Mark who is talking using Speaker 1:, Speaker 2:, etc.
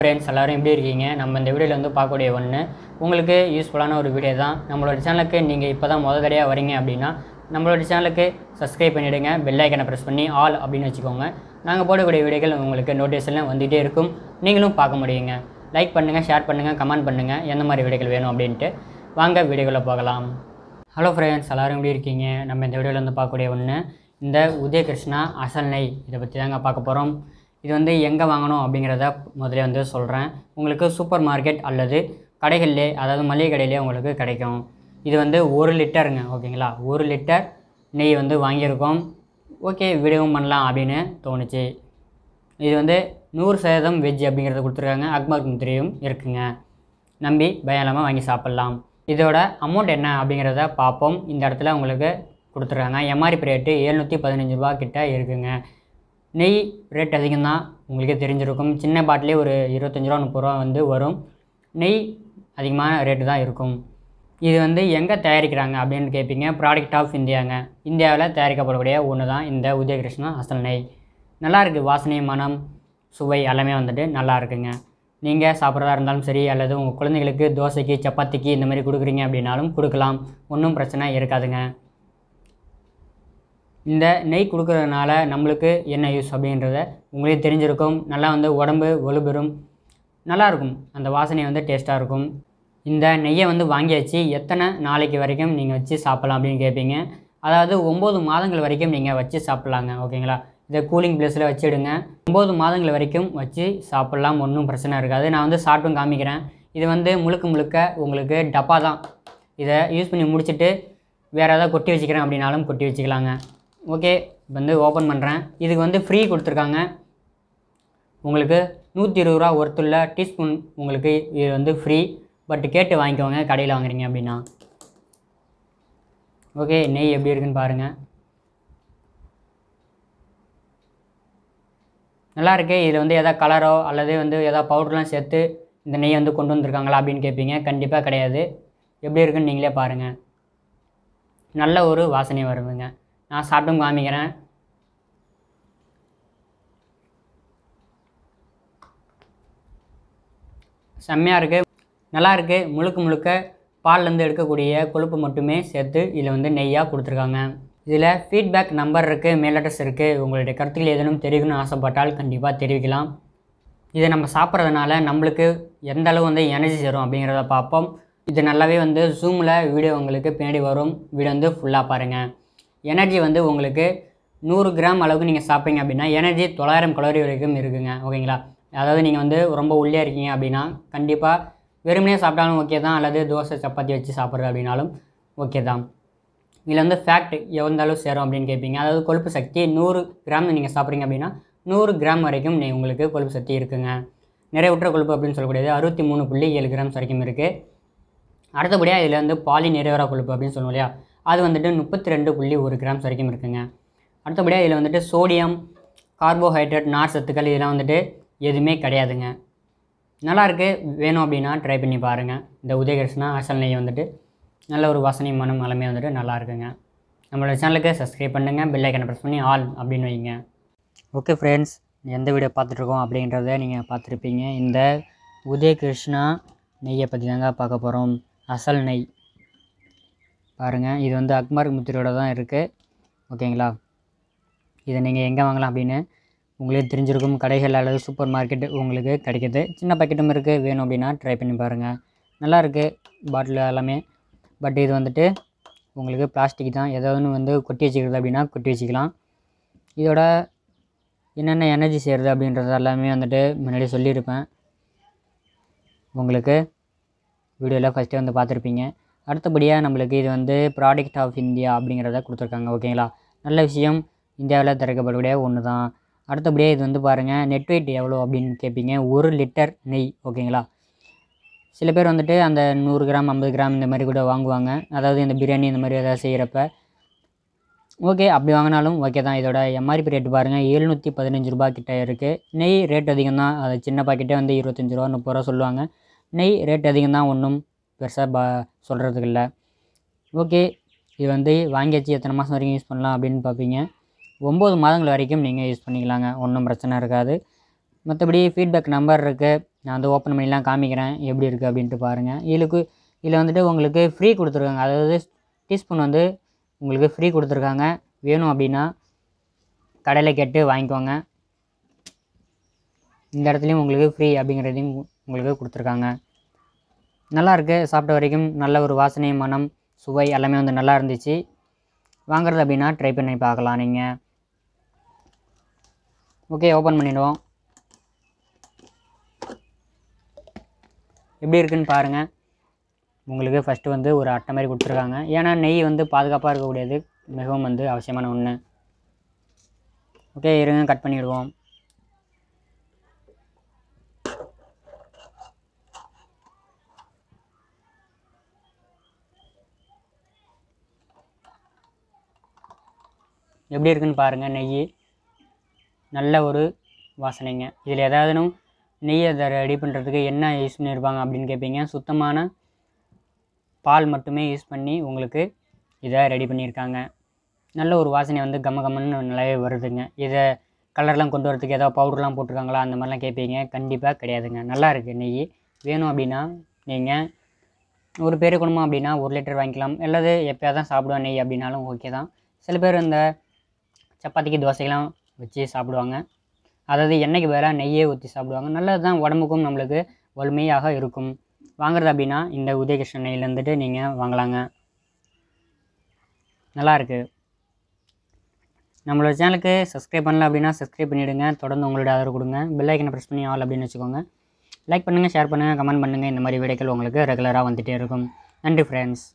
Speaker 1: friends எல்லோரும் எப்படி இருக்கீங்க நம்ம இந்த வீடியோவில் வந்து பார்க்கக்கூடிய ஒன்று உங்களுக்கு யூஸ்ஃபுல்லான ஒரு வீடியோ தான் நம்மளோட சேனலுக்கு நீங்கள் இப்போ தான் முதல் தடையாக வரீங்க அப்படின்னா நம்மளோட சேனலுக்கு சப்ஸ்கிரைப் பண்ணிவிடுங்க பெல்லைக்கனை ப்ரெஸ் பண்ணி ஆல் அப்படின்னு வச்சுக்கோங்க நாங்கள் போடக்கூடிய வீடியோக்கள் உங்களுக்கு நோட்டீஸ்லாம் வந்துகிட்டே இருக்கும் நீங்களும் பார்க்க முடியுங்க லைக் பண்ணுங்கள் ஷேர் பண்ணுங்கள் கமெண்ட் பண்ணுங்கள் எந்த மாதிரி வீடியோக்கள் வேணும் அப்படின்ட்டு வாங்க வீடியோக்குள்ளே போகலாம் ஹலோ ஃப்ரெண்ட்ஸ் எல்லோரும் எப்படி இருக்கீங்க நம்ம இந்த வீடியோவில் வந்து பார்க்கக்கூடிய ஒன்று இந்த உதயகிருஷ்ணா அசல் நெய் இதை பற்றி தாங்க பார்க்க போகிறோம் இது வந்து எங்கே வாங்கணும் அப்படிங்கிறத முதல்ல வந்து சொல்கிறேன் உங்களுக்கு சூப்பர் மார்க்கெட் அல்லது கடைகள்லே அதாவது மளிகை கடையிலே உங்களுக்கு கிடைக்கும் இது வந்து ஒரு லிட்டருங்க ஓகேங்களா ஒரு லிட்டர் நெய் வந்து வாங்கியிருக்கோம் ஓகே விடவும் பண்ணலாம் அப்படின்னு தோணுச்சு இது வந்து நூறு சதவீதம் வெஜ் அப்படிங்கிறத கொடுத்துருக்காங்க அக்பர் முத்திரியும் இருக்குங்க நம்பி பயலாமல் வாங்கி சாப்பிட்லாம் இதோட அமௌண்ட் என்ன அப்படிங்கிறத பார்ப்போம் இந்த இடத்துல உங்களுக்கு கொடுத்துருக்காங்க எம்ஆர்பி ரேட்டு எழுநூற்றி பதினஞ்சு ரூபா கிட்டே இருக்குங்க நெய் ரேட் அதிகம் தான் உங்களுக்கே தெரிஞ்சிருக்கும் சின்ன பாட்டிலே ஒரு இருபத்தஞ்சி ரூபா முப்பது ரூபா வந்து வரும் நெய் அதிகமான ரேட்டு தான் இருக்கும் இது வந்து எங்கே தயாரிக்கிறாங்க அப்படின்னு கேட்பீங்க ப்ராடக்ட் ஆஃப் இந்தியாங்க இந்தியாவில் தயாரிக்கப்படக்கூடிய ஒன்று தான் இந்த உதயகிருஷ்ணா அசல் நெய் நல்லாயிருக்கு வாசனை மனம் சுவை எல்லாமே வந்துட்டு நல்லா இருக்குங்க நீங்கள் சாப்பிட்றதா இருந்தாலும் சரி அல்லது உங்கள் குழந்தைங்களுக்கு தோசைக்கு சப்பாத்திக்கு இந்த மாதிரி கொடுக்குறீங்க அப்படின்னாலும் கொடுக்கலாம் ஒன்றும் பிரச்சனை இருக்காதுங்க இந்த நெய் கொடுக்குறதுனால நம்மளுக்கு என்ன யூஸ் அப்படின்றத உங்களே தெரிஞ்சிருக்கும் நல்லா வந்து உடம்பு வலுபெறும் நல்லாயிருக்கும் அந்த வாசனை வந்து டேஸ்ட்டாக இருக்கும் இந்த நெய்யை வந்து வாங்கியாச்சு எத்தனை நாளைக்கு வரைக்கும் நீங்கள் வச்சு சாப்பிட்லாம் அப்படின்னு கேட்பீங்க அதாவது ஒம்பது மாதங்கள் வரைக்கும் நீங்கள் வச்சு சாப்பிட்லாங்க ஓகேங்களா இதை கூலிங் பிளேஸில் வச்சுடுங்க ஒம்பது மாதங்கள் வரைக்கும் வச்சு சாப்பிட்லாம் ஒன்றும் பிரச்சனை இருக்காது நான் வந்து சாப்பிட்டும் காமிக்கிறேன் இது வந்து முழுக்க முழுக்க உங்களுக்கு டப்பா தான் இதை யூஸ் பண்ணி முடிச்சுட்டு வேறு ஏதாவது கொட்டி வச்சுக்கிறேன் அப்படின்னாலும் கொட்டி வச்சுக்கலாங்க ஓகே வந்து ஓப்பன் பண்ணுறேன் இதுக்கு வந்து ஃப்ரீ கொடுத்துருக்காங்க உங்களுக்கு நூற்றி இருபது ரூபா ஒருத்துள்ள டீஸ்பூன் உங்களுக்கு இது வந்து ஃப்ரீ பட் கேட்டு வாங்கிக்கோங்க கடையில் வாங்குறீங்க அப்படின்னா ஓகே நெய் எப்படி இருக்குன்னு பாருங்கள் நல்லா இருக்குது இதில் வந்து எதாவது கலரோ அல்லது வந்து எதாவது பவுடர்லாம் சேர்த்து இந்த நெய் வந்து கொண்டு வந்திருக்காங்களா அப்படின்னு கேட்பீங்க கண்டிப்பாக கிடையாது எப்படி இருக்குன்னு நீங்களே பாருங்கள் நல்ல ஒரு வாசனை வருதுங்க நான் சாப்பிட்டும் காமிக்கிறேன் செம்மையாக இருக்குது நல்லா இருக்குது முழுக்க முழுக்க பால்லேருந்து எடுக்கக்கூடிய கொழுப்பு மட்டுமே சேர்த்து இதில் வந்து நெய்யாக கொடுத்துருக்காங்க இதில் ஃபீட்பேக் நம்பர் இருக்குது மெயில் அட்ரஸ் இருக்குது உங்களுடைய கருத்துக்கள் ஏதேனும் தெரிவிக்கணும்னு ஆசைப்பட்டால் கண்டிப்பாக தெரிவிக்கலாம் இதை நம்ம சாப்பிட்றதுனால நம்மளுக்கு எந்த அளவு வந்து எனர்ஜி தரும் அப்படிங்கிறத பார்ப்போம் இது நல்லாவே வந்து ஜூமில் வீடியோ உங்களுக்கு பின்னாடி வரும் வீடியோ வந்து ஃபுல்லாக பாருங்கள் எனர்ஜி வந்து உங்களுக்கு நூறு கிராம் அளவுக்கு நீங்கள் சாப்பிட்டீங்க அப்படின்னா எனர்ஜி தொள்ளாயிரம் கலோரி வரைக்கும் இருக்குங்க ஓகேங்களா அதாவது நீங்கள் வந்து ரொம்ப உள்ளே இருக்கீங்க அப்படின்னா கண்டிப்பாக வெறுமனே சாப்பிட்டாலும் ஓகே தான் அல்லது தோசை சப்பாத்தி வச்சு சாப்பிட்றது அப்படின்னாலும் ஓகே தான் இதில் வந்து ஃபேட் எவ்வளோ அளவு சேரும் அப்படின்னு கேட்பீங்க அதாவது கொழுப்பு சக்தி நூறு கிராம் நீங்கள் சாப்பிட்றீங்க அப்படின்னா நூறு கிராம் வரைக்கும் நீ உங்களுக்கு கொழுப்பு சக்தி இருக்குங்க நிறைவுற்ற கொழுப்பு அப்படின்னு சொல்லக்கூடியது அறுபத்தி மூணு புள்ளி ஏழு கிராம்ஸ் வரைக்கும் இருக்குது அடுத்தபடியாக இதில் வந்து பாலி நிறைவேற கொழுப்பு அப்படின்னு சொல்லுவோம் இல்லையா அது வந்துட்டு முப்பத்தி ரெண்டு புள்ளி ஒரு கிராம்ஸ் வரைக்கும் இருக்குங்க அடுத்தபடியாக இதில் வந்துட்டு சோடியம் கார்போஹைட்ரேட் நார் சத்துக்கள் இதெல்லாம் வந்துட்டு எதுவுமே கிடையாதுங்க நல்லாயிருக்கு வேணும் அப்படின்னா ட்ரை பண்ணி பாருங்கள் இந்த உதயகிருஷ்ணா அசல் நெய் வந்துட்டு நல்ல ஒரு வாசனை மனம் எல்லாமே வந்துட்டு நல்லா இருக்குங்க நம்மளோட சேனலுக்கு சப்ஸ்கிரைப் பண்ணுங்கள் பெல் ஐக்கனை ப்ரெஸ் பண்ணி ஆல் அப்படின்னு வைங்க ஓகே ஃப்ரெண்ட்ஸ் எந்த வீடியோ பார்த்துட்ருக்கோம் அப்படின்றத நீங்கள் பார்த்துருப்பீங்க இந்த உதயகிருஷ்ணா நெய்யை பற்றி தாங்க பார்க்க போகிறோம் அசல் நெய் பாருங்கள் இது வந்து அக்மார்க் முத்திரையோட தான் இருக்குது ஓகேங்களா இதை நீங்கள் எங்கே வாங்கலாம் அப்படின்னு உங்களே தெரிஞ்சிருக்கும் கடைகள் அல்லது சூப்பர் மார்க்கெட் உங்களுக்கு கிடைக்கிது சின்ன பாக்கெட்டும் இருக்குது வேணும் அப்படின்னா ட்ரை பண்ணி பாருங்கள் நல்லாயிருக்கு பாட்டில் எல்லாமே பட் இது வந்துட்டு உங்களுக்கு பிளாஸ்டிக் தான் ஏதாவது வந்து கொட்டி வச்சுக்கிறது அப்படின்னா கொட்டி வச்சுக்கலாம் இதோட என்னென்ன எனர்ஜி செய்கிறது அப்படின்றது எல்லாமே வந்துட்டு முன்னாடி சொல்லியிருப்பேன் உங்களுக்கு வீடியோவில் ஃபஸ்ட்டே வந்து பார்த்துருப்பீங்க அடுத்தபடியாக நம்மளுக்கு இது வந்து ப்ராடக்ட் ஆஃப் இந்தியா அப்படிங்கிறத கொடுத்துருக்காங்க ஓகேங்களா நல்ல விஷயம் இந்தியாவில் திறக்கப்படக்கூடிய ஒன்று தான் அடுத்தபடியாக இது வந்து பாருங்கள் நெட் வெயிட் எவ்வளோ அப்படின்னு கேட்பீங்க ஒரு லிட்டர் நெய் ஓகேங்களா சில பேர் வந்துட்டு அந்த நூறு கிராம் ஐம்பது கிராம் இந்த மாதிரி கூட வாங்குவாங்க அதாவது இந்த பிரியாணி இந்த மாதிரி எதாவது செய்கிறப்ப ஓகே அப்படி வாங்கினாலும் ஓகே தான் இதோட எம்ஆர்பி ரேட்டு பாருங்கள் எழுநூற்றி பதினஞ்சு ரூபா கிட்டே இருக்குது நெய் ரேட் அதிகம் தான் அது சின்ன பாக்கெட்டே வந்து இருபத்தஞ்சி ரூபா முப்பது ரூபா சொல்லுவாங்க நெய் ரேட் அதிகம் தான் ஒன்றும் பெருசாக பா சொல்கிறதுக்கு இல்லை ஓகே இது வந்து வாங்கியாச்சு எத்தனை மாதம் வரைக்கும் யூஸ் பண்ணலாம் அப்படின்னு பார்ப்பீங்க ஒம்பது மாதங்கள் வரைக்கும் நீங்கள் யூஸ் பண்ணிக்கலாங்க ஒன்றும் பிரச்சனை இருக்காது மற்றபடி ஃபீட்பேக் நம்பர் இருக்குது நான் வந்து ஓப்பன் பண்ணிலாம் காமிக்கிறேன் எப்படி இருக்குது அப்படின்ட்டு பாருங்கள் இதுக்கு இதில் வந்துட்டு உங்களுக்கு ஃப்ரீ கொடுத்துருக்காங்க அதாவது டீஸ்பூன் வந்து உங்களுக்கு ஃப்ரீ கொடுத்துருக்காங்க வேணும் அப்படின்னா கடையில் கேட்டு வாங்கிக்கோங்க இந்த இடத்துலையும் உங்களுக்கு ஃப்ரீ அப்படிங்கிறதையும் உங்களுக்கு கொடுத்துருக்காங்க நல்லா இருக்குது சாப்பிட்ட வரைக்கும் நல்ல ஒரு வாசனை மனம் சுவை எல்லாமே வந்து நல்லா இருந்துச்சு வாங்குறது அப்படின்னா ட்ரை பண்ணி பார்க்கலாம் நீங்கள் ஓகே ஓப்பன் பண்ணிவிடுவோம் எப்படி இருக்குதுன்னு பாருங்கள் உங்களுக்கு ஃபஸ்ட்டு வந்து ஒரு அட்டை மாதிரி கொடுத்துருக்காங்க ஏன்னா நெய் வந்து பாதுகாப்பாக இருக்கக்கூடியது மிகவும் வந்து அவசியமான ஒன்று ஓகே இருங்க கட் பண்ணிவிடுவோம் எப்படி இருக்குதுன்னு பாருங்கள் நெய் நல்ல ஒரு வாசனைங்க இதில் ஏதாவதுனும் நெய்யை அதை ரெடி பண்ணுறதுக்கு என்ன யூஸ் பண்ணியிருப்பாங்க அப்படின்னு கேட்பீங்க சுத்தமான பால் மட்டுமே யூஸ் பண்ணி உங்களுக்கு இதை ரெடி பண்ணியிருக்காங்க நல்ல ஒரு வாசனை வந்து கம கம்மன்னு நல்லாவே வருதுங்க இதை கலர்லாம் கொண்டு வரதுக்கு ஏதாவது பவுடர்லாம் போட்டிருக்காங்களா அந்த மாதிரிலாம் கேட்பீங்க கண்டிப்பாக கிடையாதுங்க நல்லா இருக்குது நெய் வேணும் அப்படின்னா நீங்கள் ஒரு பேர் குடும்பம் அப்படின்னா ஒரு லிட்டர் வாங்கிக்கலாம் அல்லது எப்போயாவது தான் சாப்பிடுவேன் நெய் அப்படின்னாலும் ஓகே தான் சில பேர் இந்த சப்பாத்திக்கு தோசைலாம் வச்சு சாப்பிடுவாங்க அதாவது எண்ணெய்க்கு பதிலாக நெய்யே ஊற்றி சாப்பிடுவாங்க நல்லது தான் உடம்புக்கும் நம்மளுக்கு வலிமையாக இருக்கும் வாங்குறது அப்படின்னா இந்த உதயகிருஷ்ண நெய்லேருந்துட்டு இருந்துட்டு நீங்கள் வாங்கலாங்க நல்லாயிருக்கு நம்மளோட சேனலுக்கு சப்ஸ்கிரைப் பண்ணல அப்படின்னா சப்ஸ்கிரைப் பண்ணிவிடுங்க தொடர்ந்து உங்களோட ஆதரவு கொடுங்க பெல்லைக்கனை ப்ரெஸ் பண்ணி ஆள் அப்படின்னு வச்சுக்கோங்க லைக் பண்ணுங்கள் ஷேர் பண்ணுங்கள் கமெண்ட் பண்ணுங்கள் இந்த மாதிரி வீடியோக்கள் உங்களுக்கு ரெகுலராக வந்துகிட்டே இருக்கும் நன்றி ஃப்ரெண்ட்ஸ்